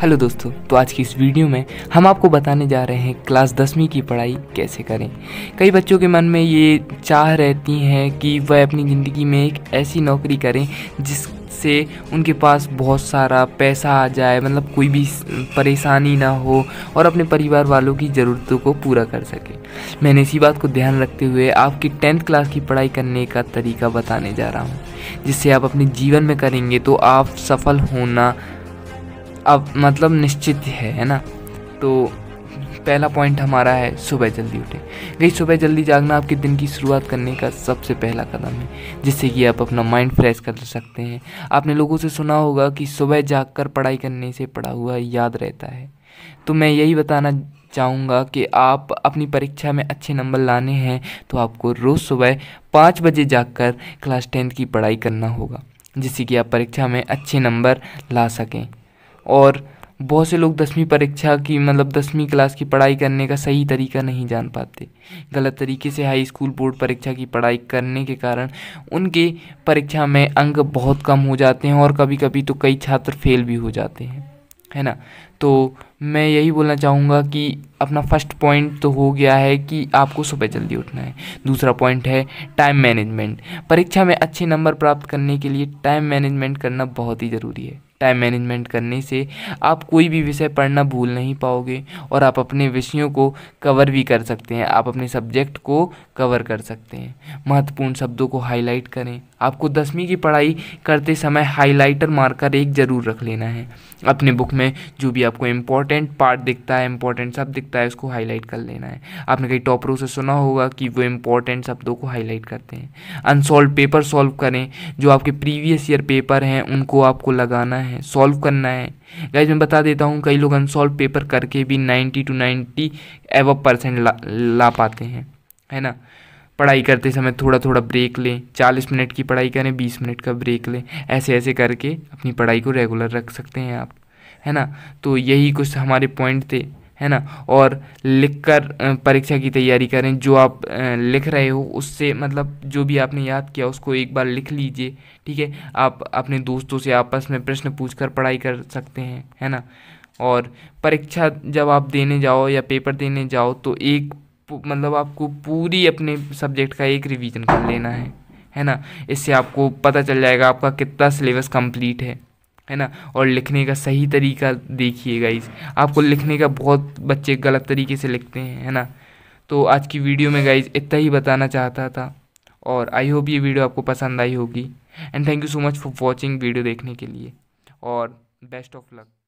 hello दोस्तों तो आज की इस वीडियो में हम आपको बताने जा रहे हैं क्लास दसवीं की पढ़ाई कैसे करें कई बच्चों के मन में ये चाह रहती है कि वह अपनी ज़िंदगी में एक ऐसी नौकरी करें जिस से उनके पास बहुत सारा पैसा आ जाए मतलब कोई भी परेशानी ना हो और अपने परिवार वालों की ज़रूरतों को पूरा कर सके मैंने इसी बात को ध्यान रखते हुए आपकी टेंथ क्लास की पढ़ाई करने का तरीका बताने जा रहा हूँ जिससे आप अपने जीवन में करेंगे तो आप सफल होना अब मतलब निश्चित है है ना तो पहला पॉइंट हमारा है सुबह जल्दी उठे गई सुबह जल्दी जागना आपके दिन की शुरुआत करने का सबसे पहला कदम है जिससे कि आप अपना माइंड फ्रेश कर सकते हैं आपने लोगों से सुना होगा कि सुबह जागकर पढ़ाई करने से पढ़ा हुआ याद रहता है तो मैं यही बताना चाहूँगा कि आप अपनी परीक्षा में अच्छे नंबर लाने हैं तो आपको रोज़ सुबह पाँच बजे जाकर क्लास टेंथ की पढ़ाई करना होगा जिससे कि आप परीक्षा में अच्छे नंबर ला सकें और बहुत से लोग दसवीं परीक्षा की मतलब दसवीं क्लास की पढ़ाई करने का सही तरीका नहीं जान पाते गलत तरीके से हाई स्कूल बोर्ड परीक्षा की पढ़ाई करने के कारण उनके परीक्षा में अंक बहुत कम हो जाते हैं और कभी कभी तो कई छात्र फेल भी हो जाते हैं है ना तो मैं यही बोलना चाहूँगा कि अपना फर्स्ट पॉइंट तो हो गया है कि आपको सुबह जल्दी उठना है दूसरा पॉइंट है टाइम मैनेजमेंट परीक्षा में अच्छे नंबर प्राप्त करने के लिए टाइम मैनेजमेंट करना बहुत ही ज़रूरी है टाइम मैनेजमेंट करने से आप कोई भी विषय पढ़ना भूल नहीं पाओगे और आप अपने विषयों को कवर भी कर सकते हैं आप अपने सब्जेक्ट को कवर कर सकते हैं महत्वपूर्ण शब्दों को हाईलाइट करें आपको दसवीं की पढ़ाई करते समय हाइलाइटर मार्कर एक ज़रूर रख लेना है अपने बुक में जो भी आपको इम्पॉर्टेंट पार्ट दिखता है इंपॉर्टेंट शब्द दिखता है उसको हाईलाइट कर लेना है आपने कई टॉपरों से सुना होगा कि वो इम्पोर्टेंट शब्दों को हाईलाइट करते हैं अनसॉल्व पेपर सॉल्व करें जो आपके प्रीवियस ईयर पेपर हैं उनको आपको लगाना है सॉल्व करना है गाइज मैं बता देता हूँ कई लोग अनसॉल्व पेपर करके भी नाइन्टी टू नाइन्टी एव परसेंट ला, ला पाते हैं है ना पढ़ाई करते समय थोड़ा थोड़ा ब्रेक लें चालीस मिनट की पढ़ाई करें बीस मिनट का ब्रेक लें ऐसे ऐसे करके अपनी पढ़ाई को रेगुलर रख सकते हैं आप है ना तो यही कुछ हमारे पॉइंट थे है ना और लिख कर परीक्षा की तैयारी करें जो आप लिख रहे हो उससे मतलब जो भी आपने याद किया उसको एक बार लिख लीजिए ठीक है आप अपने दोस्तों से आपस में प्रश्न पूछ कर पढ़ाई कर सकते हैं है ना और परीक्षा जब आप देने जाओ या पेपर देने जाओ तो एक मतलब आपको पूरी अपने सब्जेक्ट का एक रिवीजन कर लेना है है ना इससे आपको पता चल जाएगा आपका कितना सिलेबस कंप्लीट है है ना और लिखने का सही तरीका देखिए गाइज आपको लिखने का बहुत बच्चे गलत तरीके से लिखते हैं है ना तो आज की वीडियो में गाइज इतना ही बताना चाहता था और आई होप ये वीडियो आपको पसंद आई होगी and thank you so much for watching video देखने के लिए और बेस्ट ऑफ लक